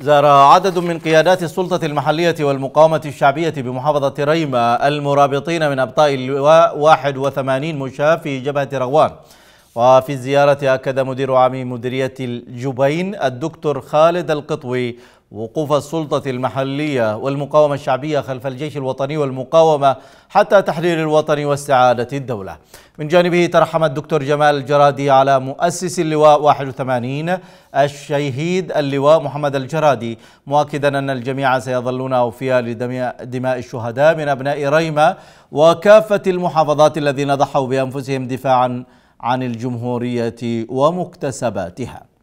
زار عدد من قيادات السلطة المحلية والمقاومة الشعبية بمحافظة ريمة المرابطين من أبطاء اللواء 81 مشاة في جبهة رغوان وفي الزيارة أكد مدير عام مديرية الجبين الدكتور خالد القطوي وقوف السلطة المحلية والمقاومة الشعبية خلف الجيش الوطني والمقاومة حتى تحرير الوطن واستعادة الدولة من جانبه ترحم الدكتور جمال الجرادي على مؤسس اللواء 81 الشهيد اللواء محمد الجرادي مؤكدا أن الجميع سيظلون أوفياء لدماء الشهداء من أبناء ريمة وكافة المحافظات الذين ضحوا بأنفسهم دفاعا عن الجمهورية ومكتسباتها